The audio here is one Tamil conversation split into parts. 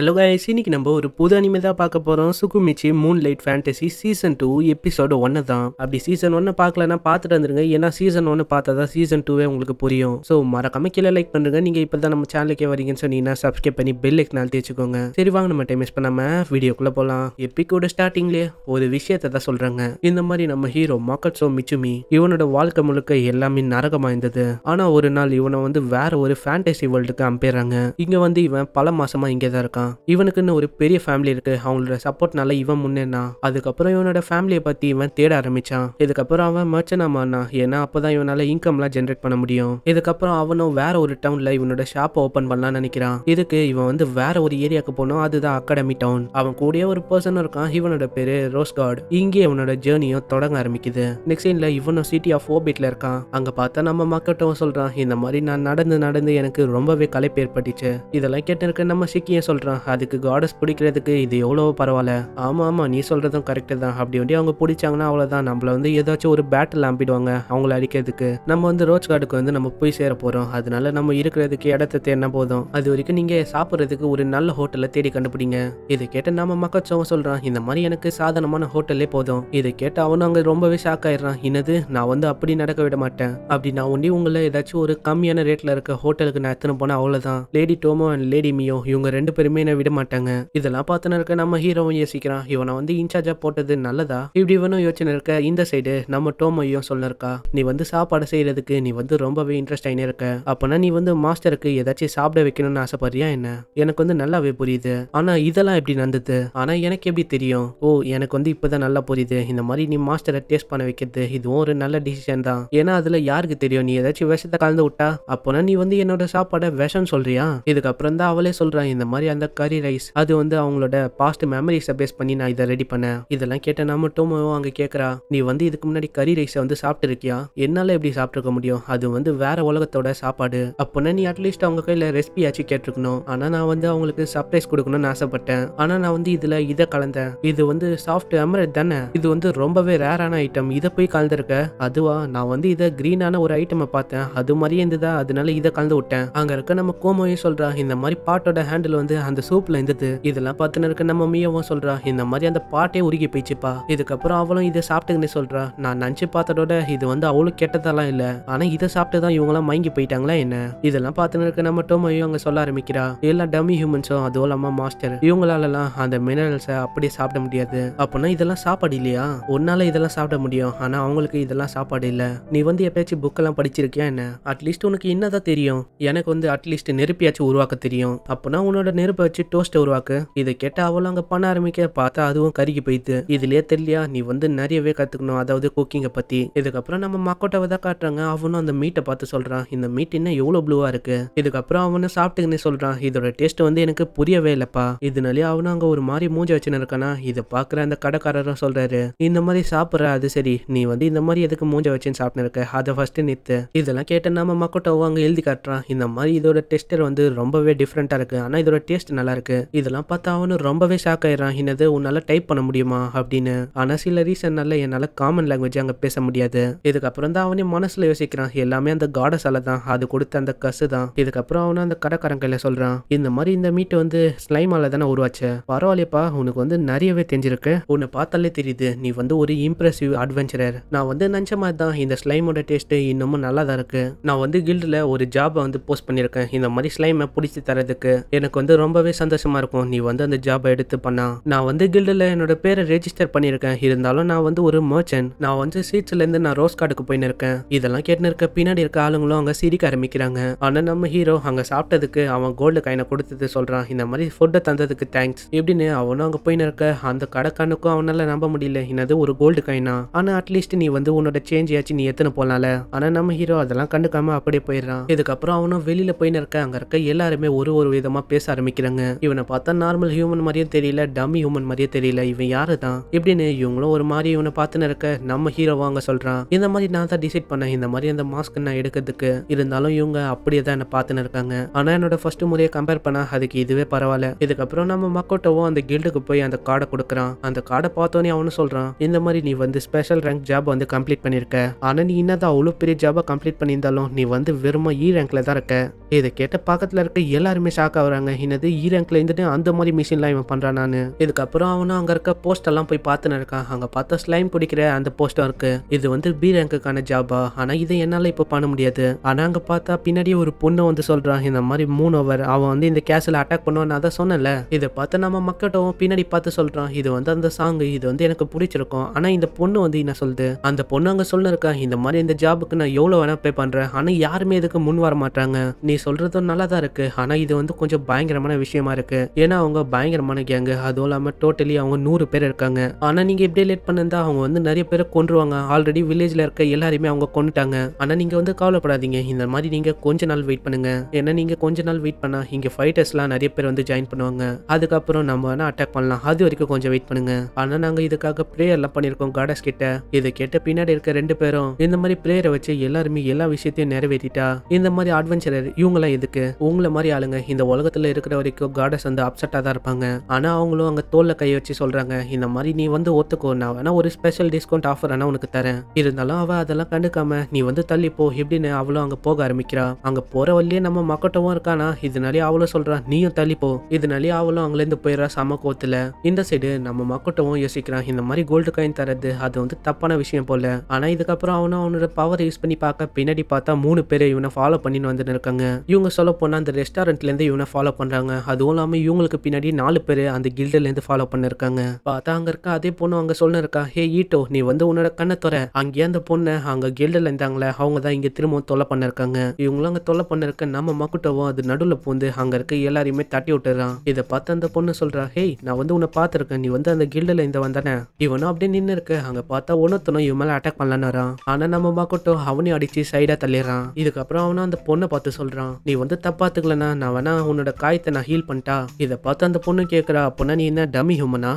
ஹலோ காய்ஸ் இன்னைக்கு நம்ம ஒரு புது அனிமே தான் பார்க்க போகிறோம் Tsukimichi moon light fantasy season two episode ஒன்று தான் அப்படி சீசன் ஒன்று பார்க்கலன்னா பார்த்துட்டு வந்துருங்க ஏன்னா சீசன் ஒன்று பார்த்தா தான் சீசன் டூவே உங்களுக்கு புரியும் ஸோ மறக்காம கீழே லைக் பண்ணுங்க நீங்கள் இப்போ தான் நம்ம சேனலுக்கே வரீங்கன்னு சொன்னீங்கன்னா சப்ஸ்கிரைப் பண்ணி பெல் எக்னால் அழுத்தி சரி வாங்க நம்ம டைம் மிஸ் பண்ணாமல் வீடியோக்குள்ளே போகலாம் எப்பிக்கோட ஸ்டார்டிங்லே ஒரு விஷயத்தை தான் சொல்கிறாங்க இந்த மாதிரி நம்ம ஹீரோ சோ மிச்சுமி இவனோட வாழ்க்கை முழுக்க எல்லாமே நரகமாக இருந்தது ஆனால் ஒரு நாள் இவனை வந்து வேற ஒரு ஃபேண்டசி வேர்ல்டுக்கு அம்பேறாங்க இங்கே வந்து இவன் பல மாசமாக இங்கே தான் இருக்கான் இவனுக்குன்னு ஒரு பெரிய ஃபேமிலி இருக்கு அவங்களோட சப்போர்ட்னால இவன் முன்னேனா அதுக்கப்புறம் இவனோட ஃபேமிலியை பத்தி இவன் தேட ஆரம்பிச்சான் இதுக்கப்புறம் அவன் மர்ச்சனா மாறினா ஏன்னா அப்பதான் இவனால இன்கம்லாம் ஜென்ரேட் பண்ண முடியும் இதுக்கப்புறம் அவனும் வேற ஒரு டவுன்ல இவனோட ஷாப்பை ஓபன் பண்ணலாம் நினைக்கிறான் இதுக்கு இவன் வந்து வேற ஒரு ஏரியாவுக்கு போனோம் அதுதான் அகாடமி டவுன் அவன் கூடயே ஒரு பர்சனும் இருக்கான் இவனோட பேரு ரோஸ் கார்டு இங்கே இவனோட ஜேர்னியும் தொடங்க ஆரம்பிக்குது நெக்ஸ்ட் சீன்ல இவனும் சிட்டி ஆஃப் ஓபிட்ல இருக்கான் அங்க பார்த்தா நம்ம மக்கட்டும் சொல்றான் இந்த மாதிரி நான் நடந்து நடந்து எனக்கு ரொம்பவே கலைப்பு ஏற்பட்டுச்சு இதெல்லாம் கேட்டு இருக்க நம்ம சிக்கியும் சொல்றான் சொல்கிறான் அதுக்கு காடஸ் பிடிக்கிறதுக்கு இது எவ்வளோ பரவாயில்ல ஆமாம் ஆமாம் நீ சொல்கிறதும் கரெக்டு தான் அப்படி வண்டி அவங்க பிடிச்சாங்கன்னா அவ்வளோதான் நம்மளை வந்து ஏதாச்சும் ஒரு பேட்டில் அம்பிடுவாங்க அவங்கள அடிக்கிறதுக்கு நம்ம வந்து ரோஜ் கார்டுக்கு வந்து நம்ம போய் சேர போகிறோம் அதனால நம்ம இருக்கிறதுக்கு இடத்த தேடினா போதும் அது வரைக்கும் நீங்கள் சாப்பிட்றதுக்கு ஒரு நல்ல ஹோட்டலை தேடி கண்டுபிடிங்க இதை கேட்ட நம்ம மக்கச்சவன் சொல்கிறான் இந்த மாதிரி எனக்கு சாதாரணமான ஹோட்டலே போதும் இதை கேட்ட அவனும் அங்கே ரொம்பவே ஷாக் ஆயிடுறான் என்னது நான் வந்து அப்படி நடக்க விட மாட்டேன் அப்படி நான் ஒண்டி உங்களை ஏதாச்சும் ஒரு கம்மியான ரேட்டில் இருக்க ஹோட்டலுக்கு நான் எத்தனை போனால் அவ்வளோதான் lady Tomo and lady Mio இவங்க ரெண்டு பேருமே மீனை விட மாட்டாங்க இதெல்லாம் பார்த்தனருக்கு இருக்க நம்ம ஹீரோவும் யோசிக்கிறான் இவனை வந்து இன்சார்ஜா போட்டது நல்லதா இப்படி இவனும் யோசனை இருக்க இந்த சைடு நம்ம டோமையும் சொல்லிருக்கா நீ வந்து சாப்பாடு செய்யறதுக்கு நீ வந்து ரொம்பவே இன்ட்ரெஸ்ட் ஆயினே இருக்க அப்பனா நீ வந்து மாஸ்டருக்கு ஏதாச்சும் சாப்பிட வைக்கணும்னு ஆசைப்படுறியா என்ன எனக்கு வந்து நல்லாவே புரியுது ஆனா இதெல்லாம் எப்படி நடந்தது ஆனா எனக்கு எப்படி தெரியும் ஓ எனக்கு வந்து இப்பதான் நல்லா புரியுது இந்த மாதிரி நீ மாஸ்டரை டேஸ்ட் பண்ண வைக்கிறது இதுவும் ஒரு நல்ல டிசிஷன் தான் ஏன்னா அதுல யாருக்கு தெரியும் நீ ஏதாச்சும் விஷத்தை கலந்து விட்டா அப்போனா நீ வந்து என்னோட சாப்பாடை விஷம் சொல்றியா இதுக்கப்புறம் தான் அவளே சொல்றான் இந்த மாதிரி அந்த கரி ரைஸ் அது வந்து அவங்களோட பாஸ்ட் மெமரிஸை பேஸ் பண்ணி நான் இதை ரெடி பண்ணேன் இதெல்லாம் நம்ம மட்டும் அங்கே கேட்குறா நீ வந்து இதுக்கு முன்னாடி கரி ரைஸை வந்து சாப்பிட்டுருக்கியா என்னால் எப்படி சாப்பிட்ருக்க முடியும் அது வந்து வேற உலகத்தோட சாப்பாடு அப்போனா நீ அட்லீஸ்ட் அவங்க கையில் ரெசிபி ஆச்சு கேட்டிருக்கணும் ஆனால் நான் வந்து அவங்களுக்கு சர்ப்ரைஸ் கொடுக்கணும்னு ஆசைப்பட்டேன் ஆனால் நான் வந்து இதில் இதை கலந்தேன் இது வந்து சாஃப்ட் எமரட் தானே இது வந்து ரொம்பவே ரேரான ஐட்டம் இதை போய் கலந்துருக்க அதுவா நான் வந்து இதை க்ரீனான ஒரு ஐட்டமை பார்த்தேன் அது மாதிரியே இருந்ததா அதனால இதை கலந்து விட்டேன் அங்கே இருக்க நம்ம கோமோயும் சொல்கிறா இந்த மாதிரி பாட்டோட ஹேண்டில் வந்து அந்த சூப்ல இருந்தது இதெல்லாம் பார்த்துன்னு இருக்க நம்ம மியாவும் சொல்றா இந்த மாதிரி அந்த பாட்டே உருகி போயிச்சுப்பா இதுக்கப்புறம் அவளும் இதை சாப்பிட்டுங்கன்னு சொல்றா நான் நினைச்சு பார்த்ததோட இது வந்து அவ்வளோ கெட்டதெல்லாம் இல்ல ஆனா இதை சாப்பிட்டு தான் எல்லாம் மயங்கி போயிட்டாங்களா என்ன இதெல்லாம் பார்த்துன்னு இருக்க நம்ம டோமையும் அங்க சொல்ல ஆரம்பிக்கிறா எல்லா டம்மி ஹியூமன்ஸும் அதுவும் இல்லாம மாஸ்டர் இவங்களாலலாம் அந்த மினரல்ஸை அப்படியே சாப்பிட முடியாது அப்படின்னா இதெல்லாம் சாப்பாடு இல்லையா உன்னால இதெல்லாம் சாப்பிட முடியும் ஆனா அவங்களுக்கு இதெல்லாம் சாப்பாடு இல்ல நீ வந்து எப்பயாச்சும் புக்கெல்லாம் படிச்சிருக்கியா என்ன அட்லீஸ்ட் உனக்கு என்னதான் தெரியும் எனக்கு வந்து அட்லீஸ்ட் நெருப்பியாச்சும் உருவாக்க தெரியும் அப்படின்னா உன்னோட நெருப்பை வச்சு டோஸ்ட் உருவாக்கு இதை கேட்ட அவளும் அங்கே பண்ண ஆரம்பிக்க பார்த்தா அதுவும் கருகி போயிட்டு இதுலயே தெரியலையா நீ வந்து நிறையவே கற்றுக்கணும் அதாவது குக்கிங்கை பற்றி இதுக்கப்புறம் நம்ம மக்கோட்டாவை தான் காட்டுறாங்க அவனும் அந்த மீட்டை பார்த்து சொல்கிறான் இந்த மீட் இன்னும் எவ்வளோ ப்ளூவாக இருக்குது இதுக்கப்புறம் அவனும் சாப்பிட்டுக்கினே சொல்கிறான் இதோட டேஸ்ட் வந்து எனக்கு புரியவே இல்லைப்பா இதனாலே அவனும் அங்கே ஒரு மாதிரி மூஞ்ச வச்சுன்னு இருக்கானா இதை பார்க்குற அந்த கடைக்காரரும் சொல்றாரு இந்த மாதிரி சாப்பிட்ற அது சரி நீ வந்து இந்த மாதிரி எதுக்கு மூஞ்ச வச்சுன்னு சாப்பிட்டு இருக்க அதை ஃபர்ஸ்ட் நிறுத்து இதெல்லாம் கேட்ட நம்ம மக்கோட்டாவும் அங்கே எழுதி காட்டுறான் இந்த மாதிரி இதோட டெஸ்டர் வந்து ரொம்பவே டிஃப்ரெண்ட்டாக இருக்குது ஆனால் இதோட டேஸ்ட் நல்லா இருக்கு இதெல்லாம் பார்த்தா அவனு ரொம்பவே ஷாக் ஆயிடுறான் என்னது உன்னால டைப் பண்ண முடியுமா அப்படின்னு ஆனா சில ரீசன்னால என்னால காமன் லாங்குவேஜ் அங்க பேச முடியாது இதுக்கப்புறம் தான் அவனே மனசுல யோசிக்கிறான் எல்லாமே அந்த காடஸால தான் அது கொடுத்த அந்த கசு தான் இதுக்கப்புறம் அவனு அந்த கடைக்காரங்கையில சொல்றான் இந்த மாதிரி இந்த மீட்டை வந்து ஸ்லைமால தானே உருவாச்சு பரவாயில்லப்பா உனக்கு வந்து நிறையவே தெரிஞ்சிருக்கு உன்னை பார்த்தாலே தெரியுது நீ வந்து ஒரு இம்ப்ரெசிவ் அட்வென்ச்சரர் நான் வந்து நினச்ச மாதிரி தான் இந்த ஸ்லைமோட டேஸ்ட்டு இன்னமும் நல்லா தான் இருக்கு நான் வந்து கில்டில் ஒரு ஜாபை வந்து போஸ்ட் பண்ணியிருக்கேன் இந்த மாதிரி ஸ்லைமை பிடிச்சி தரதுக்கு எனக்கு வந்து ரொம்பவே ரொம்பவே சந்தோஷமா இருக்கும் நீ வந்து அந்த ஜாப் எடுத்து பண்ணா நான் வந்து கில்டில் என்னோட பேரை ரெஜிஸ்டர் பண்ணியிருக்கேன் இருந்தாலும் நான் வந்து ஒரு மர்ச்சன்ட் நான் வந்து சீட்ஸ்லேருந்து நான் ரோஸ் கார்டுக்கு போயின்னு இருக்கேன் இதெல்லாம் கேட்டுன்னு இருக்க பின்னாடி இருக்க ஆளுங்களும் அங்கே சிரிக்க ஆரம்பிக்கிறாங்க ஆனால் நம்ம ஹீரோ அங்கே சாப்பிட்டதுக்கு அவன் கோல்டு கைனை கொடுத்தது சொல்கிறான் இந்த மாதிரி ஃபுட்டை தந்ததுக்கு தேங்க்ஸ் இப்படின்னு அவனும் அங்கே போயின்னு இருக்க அந்த கடைக்கானுக்கும் அவனால் நம்ப முடியல என்னது ஒரு கோல்டு கைனா ஆனால் அட்லீஸ்ட் நீ வந்து உன்னோட சேஞ்ச் ஆச்சு நீ எத்தனை போனால ஆனால் நம்ம ஹீரோ அதெல்லாம் கண்டுக்காம அப்படியே போயிடுறான் இதுக்கப்புறம் அவனும் வெளியில் போயின்னு இருக்க அங்கே இருக்க எல்லாருமே ஒரு ஒரு விதமாக பேச ஆரம்பிக்கிறாங்க சொல்றாங்க இவனை பார்த்தா நார்மல் ஹியூமன் மாதிரியும் தெரியல டம் ஹியூமன் மாதிரியே தெரியல இவன் யாரு தான் இப்படின்னு இவங்களும் ஒரு மாதிரி இவனை பார்த்துன்னு இருக்க நம்ம ஹீரோ வாங்க சொல்றான் இந்த மாதிரி நான் தான் டிசைட் பண்ணேன் இந்த மாதிரி அந்த மாஸ்க் நான் எடுக்கிறதுக்கு இருந்தாலும் இவங்க அப்படியே தான் என்ன பார்த்துன்னு இருக்காங்க ஆனா என்னோட ஃபர்ஸ்ட் முறையை கம்பேர் பண்ணா அதுக்கு இதுவே பரவாயில்ல இதுக்கப்புறம் நம்ம மக்கோட்டவோ அந்த கில்டுக்கு போய் அந்த கார்டை கொடுக்குறான் அந்த கார்டை பார்த்தோன்னே அவனு சொல்றான் இந்த மாதிரி நீ வந்து ஸ்பெஷல் ரேங்க் ஜாப் வந்து கம்ப்ளீட் பண்ணிருக்க ஆனா நீ என்னதான் அவ்வளவு பெரிய ஜாபா கம்ப்ளீட் பண்ணியிருந்தாலும் நீ வந்து வெறும் இ e ரேங்க்ல தான் இருக்க இதை கேட்ட பக்கத்துல இருக்க எல்லாருமே ஷாக் ஆகுறாங்க என்னது ரேங்க்ல இருந்துட்டு அந்த மாதிரி மிஷின்லாம் இவன் பண்றான் நான் இதுக்கப்புறம் அவனும் அங்க இருக்க போஸ்ட் எல்லாம் போய் பார்த்துன்னு இருக்கான் அங்க பார்த்தா ஸ்லைம் பிடிக்கிற அந்த போஸ்டா இருக்கு இது வந்து பி ரேங்குக்கான ஜாபா ஆனா இதை என்னால இப்ப பண்ண முடியாது ஆனா அங்க பார்த்தா பின்னாடியே ஒரு பொண்ணு வந்து சொல்றான் இந்த மாதிரி மூணு ஓவர் அவன் வந்து இந்த கேசல அட்டாக் பண்ணுவான்னு அதான் சொன்னல இதை பார்த்து நம்ம மக்கட்டும் பின்னாடி பார்த்து சொல்றான் இது வந்து அந்த சாங் இது வந்து எனக்கு பிடிச்சிருக்கும் ஆனா இந்த பொண்ணு வந்து என்ன சொல்லுது அந்த பொண்ணு அங்க சொல்ல இருக்கா இந்த மாதிரி இந்த ஜாபுக்கு நான் எவ்வளவு வேணா பே பண்றேன் ஆனா யாருமே இதுக்கு முன் வர மாட்டாங்க நீ சொல்றதும் நல்லா தான் இருக்கு ஆனா இது வந்து கொஞ்சம் பயங்கரமான விஷயம் விஷயமா இருக்கு ஏன்னா அவங்க பயங்கரமான கேங்கு அதுவும் இல்லாமல் டோட்டலி அவங்க நூறு பேர் இருக்காங்க ஆனால் நீங்கள் இப்படி லேட் பண்ணிருந்தா அவங்க வந்து நிறைய பேரை கொண்டுருவாங்க ஆல்ரெடி வில்லேஜில் இருக்க எல்லாருமே அவங்க கொண்டுட்டாங்க ஆனால் நீங்கள் வந்து கவலைப்படாதீங்க இந்த மாதிரி நீங்கள் கொஞ்ச நாள் வெயிட் பண்ணுங்க ஏன்னா நீங்கள் கொஞ்ச நாள் வெயிட் பண்ணால் இங்கே ஃபைட்டர்ஸ்லாம் நிறைய பேர் வந்து ஜாயின் பண்ணுவாங்க அதுக்கப்புறம் நம்ம வேணா அட்டாக் பண்ணலாம் அது வரைக்கும் கொஞ்சம் வெயிட் பண்ணுங்க ஆனால் நாங்கள் இதுக்காக எல்லாம் பண்ணியிருக்கோம் காடஸ் கிட்ட இதை கேட்ட பின்னாடி இருக்க ரெண்டு பேரும் இந்த மாதிரி ப்ரேயரை வச்சு எல்லாருமே எல்லா விஷயத்தையும் நிறைவேற்றிட்டா இந்த மாதிரி அட்வென்ச்சரர் இவங்களாம் எதுக்கு உங்களை மாதிரி ஆளுங்க இந்த உலகத்தில் இருக்கிற வரைக்கும் வரைக்கும் காடஸ் வந்து அப்செட்டாக தான் இருப்பாங்க ஆனால் அவங்களும் அங்கே தோலில் கை வச்சு சொல்கிறாங்க இந்த மாதிரி நீ வந்து ஒத்துக்கோ நான் வேணா ஒரு ஸ்பெஷல் டிஸ்கவுண்ட் ஆஃபர் ஆனால் உனக்கு தரேன் இருந்தாலும் அவள் அதெல்லாம் கண்டுக்காம நீ வந்து தள்ளிப்போ எப்படின்னு அவளும் அங்கே போக ஆரம்பிக்கிறா அங்கே போகிற வழியே நம்ம மக்கட்டவும் இருக்கானா இதனாலே அவளும் சொல்கிறான் நீயும் தள்ளிப்போ இதனாலே அவளும் அங்கேருந்து போயிடுறா சம கோத்தில் இந்த சைடு நம்ம மக்கட்டவும் யோசிக்கிறான் இந்த மாதிரி கோல்டு காயின் தரது அது வந்து தப்பான விஷயம் போல ஆனால் இதுக்கப்புறம் அவனும் அவனோட பவர் யூஸ் பண்ணி பார்க்க பின்னாடி பார்த்தா மூணு பேர் இவனை ஃபாலோ பண்ணின்னு வந்துட்டு இருக்காங்க இவங்க சொல்ல போனால் அந்த ரெஸ்டாரண்ட்லேருந்து இவனை ஃபாலோ பண்ணுறாங்க அதுவும் இல்லாமல் இவங்களுக்கு பின்னாடி நாலு பேர் அந்த கில்டிலேருந்து ஃபாலோ பண்ணிருக்காங்க பார்த்தா அங்கே இருக்கா அதே பொண்ணு அங்கே இருக்கா ஹே ஈட்டோ நீ வந்து உன்னோட கண்ணை துற அங்கேயே அந்த பொண்ணை அங்கே கில்டில் இருந்தாங்களே அவங்க தான் இங்கே திரும்பவும் தொலை பண்ணிருக்காங்க இவங்களும் அங்கே தொலை பண்ணிருக்க நம்ம மக்குட்டவும் அது நடுவில் பூந்து அங்கே இருக்க எல்லாரையுமே தட்டி விட்டுறான் இதை பார்த்து அந்த பொண்ணு சொல்கிறா ஹேய் நான் வந்து உன்னை பார்த்துருக்கேன் நீ வந்து அந்த கில்டர்ல இருந்து வந்தானே இவனும் அப்படியே நின்று இருக்கு அங்கே பார்த்தா ஒன்னொத்தனும் இவன் மேலே அட்டாக் பண்ணலான்னு வரான் ஆனால் நம்ம மக்குட்டும் அவனையும் அடித்து சைடாக தள்ளிடுறான் இதுக்கப்புறம் அவனும் அந்த பொண்ணை பார்த்து சொல்கிறான் நீ வந்து தப்பாத்துக்கலனா நான் வேணா உன்னோட காயத்தை நான் ஹீல் டீல் பண்ணிட்டா இதை பார்த்து அந்த பொண்ணு கேட்குறா அப்படின்னா நீ என்ன டம்மி ஹியூமனா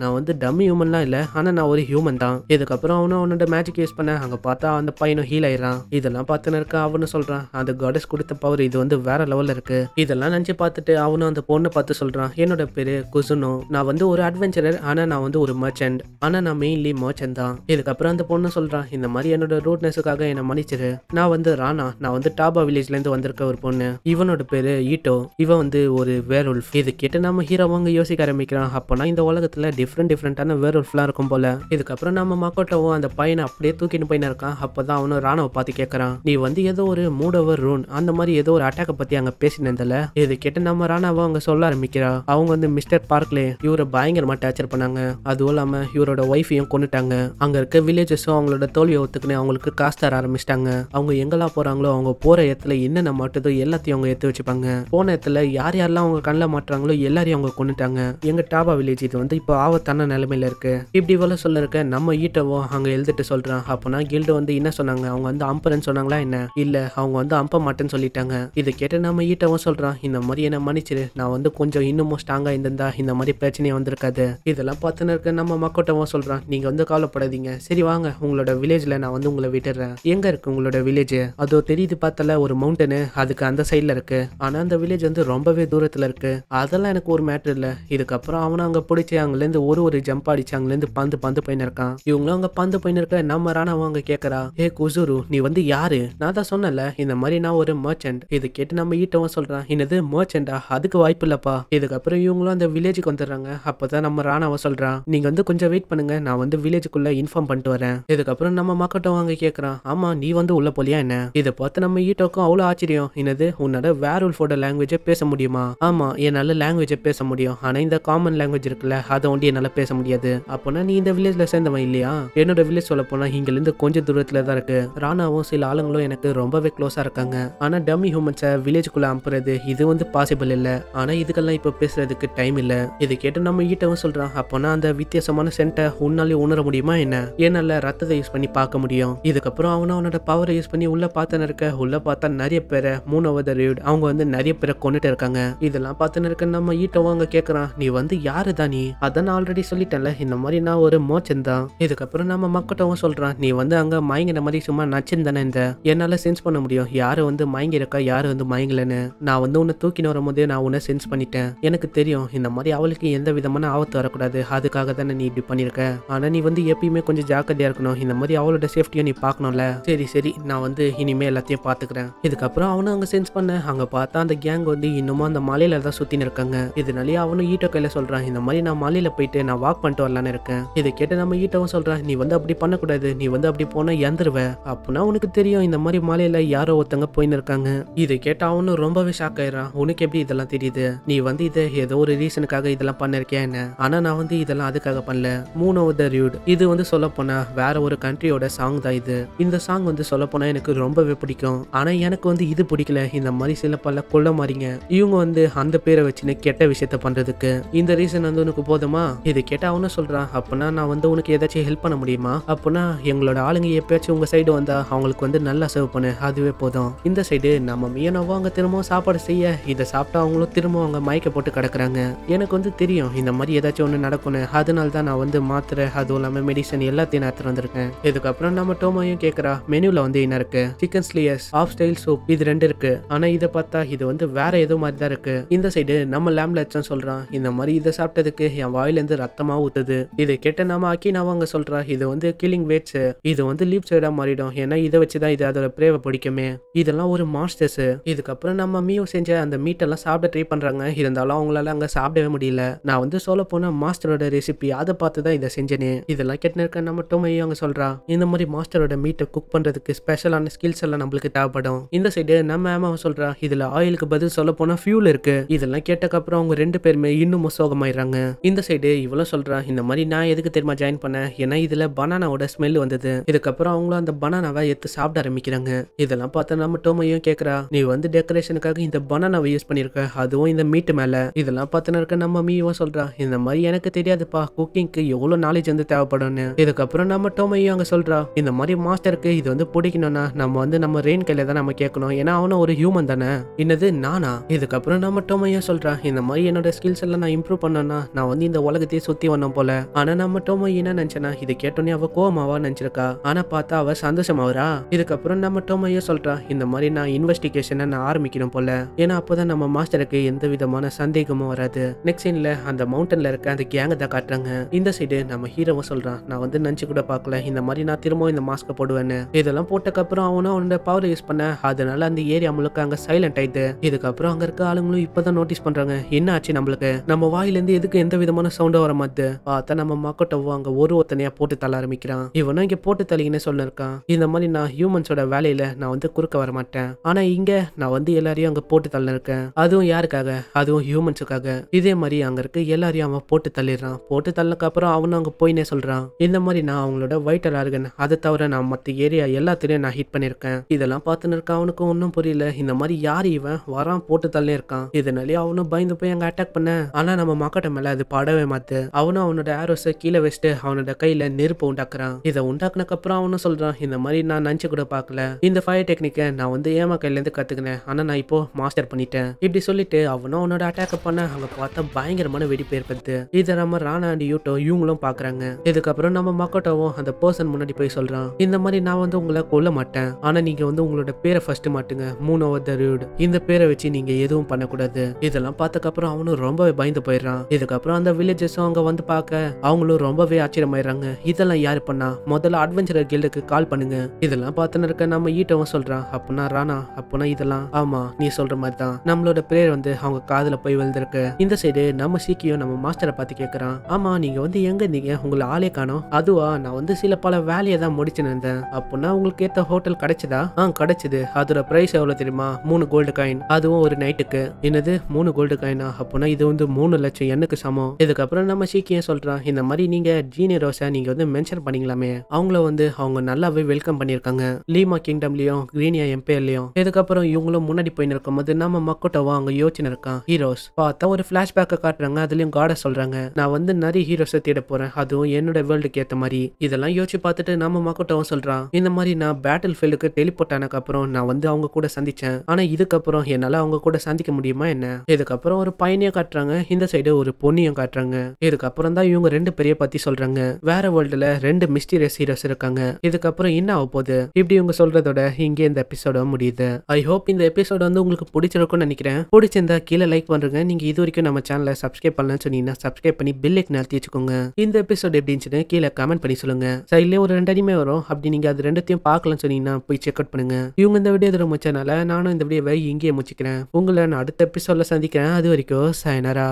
நான் வந்து டம்மி ஹியூமன்லாம் இல்லை ஆனால் நான் ஒரு ஹியூமன் தான் இதுக்கப்புறம் அவனும் அவனோட மேஜிக் யூஸ் பண்ண அங்கே பார்த்தா அந்த பையனும் ஹீல் ஆயிடறான் இதெல்லாம் பார்த்துன்னு இருக்கா அவனு சொல்கிறான் அந்த காடஸ் கொடுத்த பவர் இது வந்து வேற லெவலில் இருக்கு இதெல்லாம் நினச்சி பார்த்துட்டு அவனும் அந்த பொண்ணை பார்த்து சொல்கிறான் என்னோட பேர் குசுனோ நான் வந்து ஒரு அட்வென்ச்சரர் ஆனால் நான் வந்து ஒரு மர்ச்சன்ட் ஆனால் நான் மெயின்லி மர்ச்சன்ட் தான் இதுக்கப்புறம் அந்த பொண்ணு சொல்கிறான் இந்த மாதிரி என்னோட ரூட்னஸுக்காக என்னை மன்னிச்சிரு நான் வந்து ராணா நான் வந்து டாபா வில்லேஜ்லேருந்து வந்திருக்க ஒரு பொண்ணு இவனோட பேர் ஈட்டோ இவன் வந்து ஒரு அது வேர் உல்ஃப் இது கேட்டு நம்ம ஹீரோவாங்க யோசிக்க ஆரம்பிக்கிறான் அப்போனா இந்த உலகத்துல டிஃப்ரெண்ட் டிஃப்ரெண்டான வேர் உல்ஃப்லாம் இருக்கும் போல இதுக்கப்புறம் நம்ம மக்கோட்டவும் அந்த பையனை அப்படியே தூக்கின்னு போயின்னு இருக்கான் அப்பதான் அவனும் ராணுவ பார்த்து கேட்கறான் நீ வந்து ஏதோ ஒரு மூடவர் ரூன் அந்த மாதிரி ஏதோ ஒரு அட்டாக பத்தி அங்க பேசினதுல இது கேட்டு நம்ம ராணாவும் அவங்க சொல்ல ஆரம்பிக்கிறா அவங்க வந்து மிஸ்டர் பார்க்லே இவரை பயங்கரமாக டேச்சர் பண்ணாங்க அதுவும் இல்லாம இவரோட ஒய்ஃபையும் கொண்டுட்டாங்க அங்க இருக்க வில்லேஜஸும் அவங்களோட தோல்வியை ஒத்துக்குனே அவங்களுக்கு காசு தர ஆரம்பிச்சிட்டாங்க அவங்க எங்கெல்லாம் போறாங்களோ அவங்க போற இடத்துல என்னென்ன மாட்டுதோ எல்லாத்தையும் அவங்க எடுத்து வச்சுப்பாங்க போன இடத்துல யார் யாரெல்லாம் அவங்க கண்ணில் மாற்றாங்களோ எல்லாரையும் அவங்க கொண்டுட்டாங்க எங்கள் டாபா வில்லேஜ் இது வந்து இப்போ ஆபத்தான நிலைமையில இருக்கு இப்படி போல சொல்லிருக்க நம்ம ஈட்டவோ அங்கே எழுதிட்டு சொல்கிறான் அப்போனா கில்டு வந்து என்ன சொன்னாங்க அவங்க வந்து அம்புறேன்னு சொன்னாங்களா என்ன இல்லை அவங்க வந்து அம்ப மாட்டேன்னு சொல்லிட்டாங்க இது கேட்டு நம்ம ஈட்டவும் சொல்கிறான் இந்த மாதிரி என்ன மன்னிச்சிரு நான் வந்து கொஞ்சம் இன்னமும் ஸ்ட்ராங்காக இருந்திருந்தா இந்த மாதிரி பிரச்சனையே வந்திருக்காது இதெல்லாம் பார்த்துன்னு இருக்க நம்ம மக்கோட்டவோ சொல்கிறான் நீங்க வந்து கவலைப்படாதீங்க சரி வாங்க உங்களோட வில்லேஜில் நான் வந்து உங்களை விட்டுறேன் எங்கே இருக்கு உங்களோட வில்லேஜ் அதோ தெரியுது பார்த்தல ஒரு மவுண்டனு அதுக்கு அந்த சைடில் இருக்கு ஆனால் அந்த வில்லேஜ் வந்து ரொம்பவே தூரத்தில் இடத்துல இருக்கு அதெல்லாம் எனக்கு ஒரு மேட்டர் இல்லை இதுக்கப்புறம் அவனும் அங்கே பிடிச்சி அங்கேருந்து ஒரு ஒரு ஜம்ப் அடிச்சு அங்கேருந்து பந்து பந்து போயின்னு இருக்கான் இவங்களும் அங்கே பந்து போயின்னு இருக்க நம்ம ராணாவும் அவங்க கேக்குறா ஏ குசுரு நீ வந்து யாரு நான் தான் சொன்னல இந்த மாதிரி நான் ஒரு மர்ச்சன்ட் இது கேட்டு நம்ம ஈட்டவும் சொல்றான் என்னது மர்ச்சன்டா அதுக்கு வாய்ப்பு இல்லப்பா இதுக்கப்புறம் இவங்களும் அந்த வில்லேஜுக்கு வந்துடுறாங்க அப்பதான் நம்ம ராணாவை சொல்றான் நீங்க வந்து கொஞ்சம் வெயிட் பண்ணுங்க நான் வந்து வில்லேஜுக்குள்ள இன்ஃபார்ம் பண்ணிட்டு வரேன் இதுக்கப்புறம் நம்ம மக்கட்டும் அங்க கேக்குறான் ஆமா நீ வந்து உள்ள போலியா என்ன இதை பார்த்து நம்ம ஈட்டோக்கும் அவ்வளோ ஆச்சரியம் என்னது உன்னோட வேர் உல்ஃபோட லாங்குவேஜை பேச முடியுமா ஆமாம் என்னால் லாங்குவேஜை பேச முடியும் ஆனால் இந்த காமன் லாங்குவேஜ் இருக்குல்ல அதை ஒண்டி என்னால் பேச முடியாது அப்போனா நீ இந்த வில்லேஜில் சேர்ந்தவன் இல்லையா என்னோட வில்லேஜ் சொல்ல போனால் இங்கேருந்து கொஞ்சம் தூரத்தில் தான் இருக்கு ராணாவும் சில ஆளுங்களும் எனக்கு ரொம்பவே க்ளோஸாக இருக்காங்க ஆனால் டம்மி ஹியூமன்ஸை வில்லேஜுக்குள்ளே அனுப்புறது இது வந்து பாசிபிள் இல்லை ஆனால் இதுக்கெல்லாம் இப்போ பேசுறதுக்கு டைம் இல்லை இது கேட்டு நம்ம ஈட்டவும் சொல்கிறான் அப்போனா அந்த வித்தியாசமான சென்ட்டை உன்னாலே உணர முடியுமா என்ன என்னால் ரத்தத்தை யூஸ் பண்ணி பார்க்க முடியும் இதுக்கப்புறம் அவனும் அவனோட பவரை யூஸ் பண்ணி உள்ள பார்த்தன இருக்க உள்ள பார்த்தா நிறைய பேரை மூணாவது ரீட் அவங்க வந்து நிறைய பேரை கொண்டுட்டு இருக்காங்க இதெல்லாம் பார்த்துன்னு இருக்க நம்ம ஈட்டவும் அங்கே கேட்குறான் நீ வந்து யாரு தான் நீ அதை நான் ஆல்ரெடி சொல்லிட்டேன்ல இந்த மாதிரி நான் ஒரு மோச்சன் தான் இதுக்கப்புறம் நம்ம மக்கட்டவும் சொல்கிறான் நீ வந்து அங்கே மயங்கின மாதிரி சும்மா நச்சிருந்தானே இந்த என்னால சென்ஸ் பண்ண முடியும் யாரு வந்து இருக்கா யாரு வந்து மயங்கலன்னு நான் வந்து உன்னை தூக்கின்னு வரும்போது நான் உன்னை சென்ஸ் பண்ணிட்டேன் எனக்கு தெரியும் இந்த மாதிரி அவளுக்கு எந்த விதமான ஆபத்து வரக்கூடாது அதுக்காக தானே நீ இப்படி பண்ணிருக்க ஆனால் நீ வந்து எப்பயுமே கொஞ்சம் ஜாக்கிரதையாக இருக்கணும் இந்த மாதிரி அவளோட சேஃப்டியும் நீ பார்க்கணும்ல சரி சரி நான் வந்து இனிமேல் எல்லாத்தையும் பாத்துக்கிறேன் இதுக்கப்புறம் அவனும் அங்கே சென்ஸ் பண்ண அங்கே பார்த்தா அந்த கேங் வந்து இன்னமும் அந்த மலையில தான் சுத்தின்னு இருக்காங்க இதனாலே அவனும் ஈட்டோ கையில சொல்றான் இந்த மாதிரி நான் மலையில போயிட்டு நான் வாக் பண்ணிட்டு வரலான்னு இருக்கேன் இதை கேட்டு நம்ம ஈட்டோவும் சொல்றான் நீ வந்து அப்படி பண்ணக்கூடாது நீ வந்து அப்படி போனா இறந்துருவ அப்படின்னா உனக்கு தெரியும் இந்த மாதிரி மலையில யாரோ ஒருத்தங்க போயின்னு இருக்காங்க இதை கேட்டு அவனும் ரொம்பவே ஷாக் ஆயிடுறான் உனக்கு எப்படி இதெல்லாம் தெரியுது நீ வந்து இதை ஏதோ ஒரு ரீசனுக்காக இதெல்லாம் பண்ணிருக்கேன் என்ன ஆனா நான் வந்து இதெல்லாம் அதுக்காக பண்ணல மூணாவது ரியூட் இது வந்து சொல்ல போனா வேற ஒரு கண்ட்ரியோட சாங் தான் இது இந்த சாங் வந்து சொல்ல போனா எனக்கு ரொம்பவே பிடிக்கும் ஆனா எனக்கு வந்து இது பிடிக்கல இந்த மாதிரி சில பல கொள்ள மாறிங்க இவங்க வந்து அந்த பேரை வச்சுன்னு கெட்ட விஷயத்த பண்றதுக்கு இந்த ரீசன் வந்து உனக்கு போதுமா இது கேட்டா அவனும் சொல்றான் அப்பனா நான் வந்து உனக்கு ஏதாச்சும் ஹெல்ப் பண்ண முடியுமா அப்பனா எங்களோட ஆளுங்க எப்பயாச்சும் உங்க சைடு வந்தா அவங்களுக்கு வந்து நல்லா சர்வ் பண்ணு அதுவே போதும் இந்த சைடு நம்ம மீனவோ அவங்க திரும்பவும் சாப்பாடு செய்ய இதை சாப்பிட்டா அவங்களும் திரும்ப அவங்க மயக்க போட்டு கிடக்குறாங்க எனக்கு வந்து தெரியும் இந்த மாதிரி ஏதாச்சும் ஒன்று நடக்கும்னு அதனால தான் நான் வந்து மாத்திரை அதுவும் இல்லாமல் மெடிசன் எல்லாத்தையும் நான் எடுத்துட்டு வந்திருக்கேன் இதுக்கப்புறம் நம்ம டோமையும் கேக்குறா மெனுவில் வந்து என்ன இருக்கு chicken slices of style soup இது ரெண்டு இருக்கு ஆனால் இதை பார்த்தா இது வந்து வேற ஏதோ மாதிரி தான் இருக்கு சொல்லிட்டு இந்த சைடு நம்ம லேம்ல லட்சம் சொல்றான் இந்த மாதிரி இதை சாப்பிட்டதுக்கு என் வாயிலேருந்து ரத்தமா ஊத்துது இது கெட்ட நாம அக்கினாவும் அங்க சொல்றா இது வந்து கிளிங் வேட்ஸ் இது வந்து லீப் சைடா மாறிடும் ஏன்னா இதை வச்சுதான் இது அதோட பிரேவை பிடிக்குமே இதெல்லாம் ஒரு மாஸ்டர்ஸ் இதுக்கப்புறம் நம்ம மீவ் செஞ்ச அந்த மீட்டெல்லாம் சாப்பிட ட்ரை பண்றாங்க இருந்தாலும் அவங்களால அங்க சாப்பிடவே முடியல நான் வந்து சொல்ல போன மாஸ்டரோட ரெசிபி அதை பார்த்து தான் இதை செஞ்சேனே இதெல்லாம் கெட்டு இருக்க நம்ம டோமையோ அங்க சொல்றா இந்த மாதிரி மாஸ்டரோட மீட்டை குக் பண்றதுக்கு ஸ்பெஷலான ஸ்கில்ஸ் எல்லாம் நம்மளுக்கு தேவைப்படும் இந்த சைடு நம்ம ஏமாவும் சொல்றா இதுல ஆயிலுக்கு பதில் சொல்ல போனா ஃபியூல் இருக்கு இருக்கு இதெல்லாம் கேட்டக்கப்புறம் அவங்க ரெண்டு பேருமே இன்னும் சோகமாயிடுறாங்க இந்த சைடு இவ்வளோ சொல்றான் இந்த மாதிரி நான் எதுக்கு தெரியுமா ஜாயின் பண்ணேன் ஏன்னா இதுல பனானாவோட ஸ்மெல் வந்தது இதுக்கப்புறம் அவங்களும் அந்த பனானாவை எடுத்து சாப்பிட ஆரம்பிக்கிறாங்க இதெல்லாம் பார்த்தா நம்ம டோமையும் கேக்குறா நீ வந்து டெக்கரேஷனுக்காக இந்த பனானாவை யூஸ் பண்ணிருக்க அதுவும் இந்த மீட்டு மேல இதெல்லாம் பார்த்தனா இருக்க நம்ம மீயும் சொல்றா இந்த மாதிரி எனக்கு தெரியாதுப்பா குக்கிங்க்கு எவ்வளவு நாலேஜ் வந்து தேவைப்படும்னு இதுக்கப்புறம் நம்ம டோமையும் அங்க சொல்றா இந்த மாதிரி மாஸ்டருக்கு இது வந்து பிடிக்கணும்னா நம்ம வந்து நம்ம ரெயின் கையில தான் நம்ம கேட்கணும் ஏன்னா அவனும் ஒரு ஹியூமன் தானே என்னது நானா இதுக்கப்புறம் நம்ம மட்டும் ஏன் சொல்றான் இந்த மாதிரி என்னோட ஸ்கில்ஸ் எல்லாம் நான் இம்ப்ரூவ் பண்ணேன்னா நான் வந்து இந்த உலகத்தையே சுற்றி வந்தோம் போல ஆனால் நம்ம டோமோ என்ன நினச்சேனா இதை கேட்டோன்னே அவள் கோவமாவா நினச்சிருக்கா ஆனால் பார்த்தா அவள் சந்தோஷமாவரா இதுக்கப்புறம் நம்ம ஏன் சொல்கிறா இந்த மாதிரி நான் இன்வெஸ்டிகேஷனை நான் ஆரம்பிக்கணும் போல ஏன்னா அப்போதான் நம்ம மாஸ்டருக்கு எந்த விதமான சந்தேகமும் வராது நெக்ஸ்ட் சீனில் அந்த மவுண்டனில் இருக்க அந்த கேங்கை தான் காட்டுறாங்க இந்த சைடு நம்ம ஹீரோவை சொல்கிறான் நான் வந்து நினச்சி கூட பார்க்கல இந்த மாதிரி நான் திரும்பவும் இந்த மாஸ்க்கை போடுவேன்னு இதெல்லாம் போட்டக்கப்புறம் அவனும் அவனோட பவர் யூஸ் பண்ண அதனால அந்த ஏரியா முழுக்க அங்கே சைலண்ட் ஆயிடுது இதுக்கப்புறம் அங்கே இருக்க ஆளுங்களும் இப்பதான் நோட்டீஸ் பண்றாங்க என்ன ஆச்சு நம்மளுக்கு நம்ம வாயிலேருந்து எதுக்கு எந்த விதமான சவுண்டும் வர மாதிரி பார்த்தா நம்ம மக்கட்டவோ அங்க ஒரு ஒத்தனையா போட்டு தள்ள ஆரம்பிக்கிறான் இவனா இங்க போட்டு தள்ளிங்கன்னு சொல்லிருக்கான் இந்த மாதிரி நான் ஹியூமன்ஸோட வேலையில நான் வந்து குறுக்க வர மாட்டேன் ஆனா இங்க நான் வந்து எல்லாரையும் அங்க போட்டு தள்ள இருக்கேன் அதுவும் யாருக்காக அதுவும் ஹியூமன்ஸுக்காக இதே மாதிரி அங்க இருக்கு எல்லாரையும் அவன் போட்டு தள்ளிடுறான் போட்டு தள்ளக்கு அப்புறம் அவனும் அங்க போயினே சொல்றான் இந்த மாதிரி நான் அவங்களோட வைட்டர் ஆர்கன் அதை தவிர நான் மத்த ஏரியா எல்லாத்திலையும் நான் ஹிட் பண்ணிருக்கேன் இதெல்லாம் பார்த்துன்னு இருக்கான் அவனுக்கு ஒன்றும் புரியல இந்த மாதிரி யார் இவன் வரான் போட்டு தள்ளே இருக்கான் இதனாலே அவனும் பயந்து போய் அங்கே அட்டாக் பண்ண ஆனால் நம்ம மக்கட்ட மேலே அது படவே மாத்து அவனும் அவனோட ஆரோஸை கீழே வச்சுட்டு அவனோட கையில் நெருப்பு உண்டாக்குறான் இதை உண்டாக்குனக்கு அப்புறம் அவனும் சொல்கிறான் இந்த மாதிரி நான் நினச்சி கூட பார்க்கல இந்த ஃபயர் டெக்னிக்கை நான் வந்து ஏமா கையிலேருந்து கற்றுக்கினேன் ஆனால் நான் இப்போ மாஸ்டர் பண்ணிட்டேன் இப்படி சொல்லிட்டு அவனும் அவனோட அட்டாக் பண்ண அங்கே பார்த்தா பயங்கரமான வெடிப்பு ஏற்படுது இதை நம்ம ராணா அண்ட் யூட்டோ இவங்களும் பார்க்குறாங்க இதுக்கப்புறம் நம்ம மக்கோட்டோவும் அந்த பர்சன் முன்னாடி போய் சொல்கிறான் இந்த மாதிரி நான் வந்து உங்களை கொல்ல மாட்டேன் ஆனால் நீங்கள் வந்து உங்களோட பேரை ஃபர்ஸ்ட் மாட்டுங்க மூணாவது ரூட் இந்த பேரை வச்சு நீங்கள் எதுவும் பண்ண கூடாது இதெல்லாம் பார்த்தக்கப்புறம் அவனும் ரொம்பவே பயந்து போயிடுறான் இதுக்கப்புறம் அந்த வில்லேஜஸும் அவங்க வந்து பார்க்க அவங்களும் ரொம்பவே ஆச்சரியமாயிடுறாங்க இதெல்லாம் யாரு பண்ணா முதல்ல அட்வென்ச்சரர் கில்டுக்கு கால் பண்ணுங்க இதெல்லாம் பார்த்துன்னு இருக்க நம்ம ஈட்டவும் சொல்றான் அப்படின்னா ராணா அப்படின்னா இதெல்லாம் ஆமா நீ சொல்ற மாதிரி தான் நம்மளோட பிரேயர் வந்து அவங்க காதல போய் விழுந்திருக்கு இந்த சைடு நம்ம சீக்கியம் நம்ம மாஸ்டரை பார்த்து கேட்கறான் ஆமா நீங்க வந்து எங்க இருந்தீங்க உங்களை ஆளே காணும் அதுவா நான் வந்து சில பல வேலையை தான் முடிச்சு இருந்தேன் அப்படின்னா உங்களுக்கு ஏத்த ஹோட்டல் கிடைச்சதா ஆ கிடைச்சது அதோட பிரைஸ் எவ்வளவு தெரியுமா மூணு கோல்டு காயின் அதுவும் ஒரு நைட்டுக்கு என்னது மூணு கோல்டு காயினா அப்போனா இது வந்து மூணு லட்சம் எண்ணுக்கு சமம் இதுக்கப்புறம் நம்ம சீக்கியம் சொல்கிறான் இந்த மாதிரி நீங்கள் ஜீனி ரோஸை நீங்கள் வந்து மென்ஷன் பண்ணிக்கலாமே அவங்கள வந்து அவங்க நல்லாவே வெல்கம் பண்ணியிருக்காங்க லீமா கிங்டம்லையும் கிரீனியா எம்பையர்லயும் இதுக்கப்புறம் இவங்களும் முன்னாடி போயின்னு போது நம்ம மக்கோட்டோவா அவங்க யோசனை இருக்கான் ஹீரோஸ் பார்த்தா ஒரு ஃப்ளாஷ்பேக்கை காட்டுறாங்க அதுலேயும் காட சொல்றாங்க நான் வந்து நிறைய ஹீரோஸை தேட போகிறேன் அதுவும் என்னோட வேர்ல்டுக்கு ஏற்ற மாதிரி இதெல்லாம் யோசிச்சு பார்த்துட்டு நம்ம மக்கோட்டோவும் சொல்கிறான் இந்த மாதிரி நான் பேட்டில் ஃபீல்டுக்கு டெலிபோர்ட் ஆனதுக்கப்புறம் நான் வந்து அவங்க கூட சந்தித்தேன் ஆனால் இதுக்கப்புறம் என்னால் அவங்க கூட சந்திக்க முடியும் முடியுமா என்ன இதுக்கப்புறம் ஒரு பையனையும் காட்டுறாங்க இந்த சைடு ஒரு பொண்ணையும் காட்டுறாங்க இதுக்கப்புறம் தான் இவங்க ரெண்டு பெரிய பத்தி சொல்றாங்க வேற வேர்ல்டுல ரெண்டு மிஸ்டீரியஸ் ஹீரோஸ் இருக்காங்க இதுக்கப்புறம் என்ன ஆக போகுது இப்படி இவங்க சொல்றதோட இங்கே இந்த எபிசோட முடியுது ஐ ஹோப் இந்த எபிசோட் வந்து உங்களுக்கு பிடிச்சிருக்கும்னு நினைக்கிறேன் பிடிச்சிருந்தா கீழே லைக் பண்ணுங்க நீங்க இது வரைக்கும் நம்ம சேனலை சப்ஸ்கிரைப் பண்ணலன்னு சொன்னீங்கன்னா சப்ஸ்கிரைப் பண்ணி பில்லைக்கு நடத்தி வச்சுக்கோங்க இந்த எபிசோட் எப்படின்னு இருந்துச்சுன்னு கீழே கமெண்ட் பண்ணி சொல்லுங்க சைட்லயே ஒரு ரெண்டு அடிமை வரும் அப்படி நீங்க அது ரெண்டுத்தையும் பார்க்கலன்னு சொன்னீங்கன்னா போய் செக் அவுட் பண்ணுங்க இவங்க இந்த வீடியோ தர சேனலை நானும் இந்த வீடியோவை இங்கேயே முடிச்சுக்கிறேன் உங்களை நான் அடுத்த அடுத்த எபிசோடில் சந்திக்கிறேன் அது வரைக்கும் சைனரா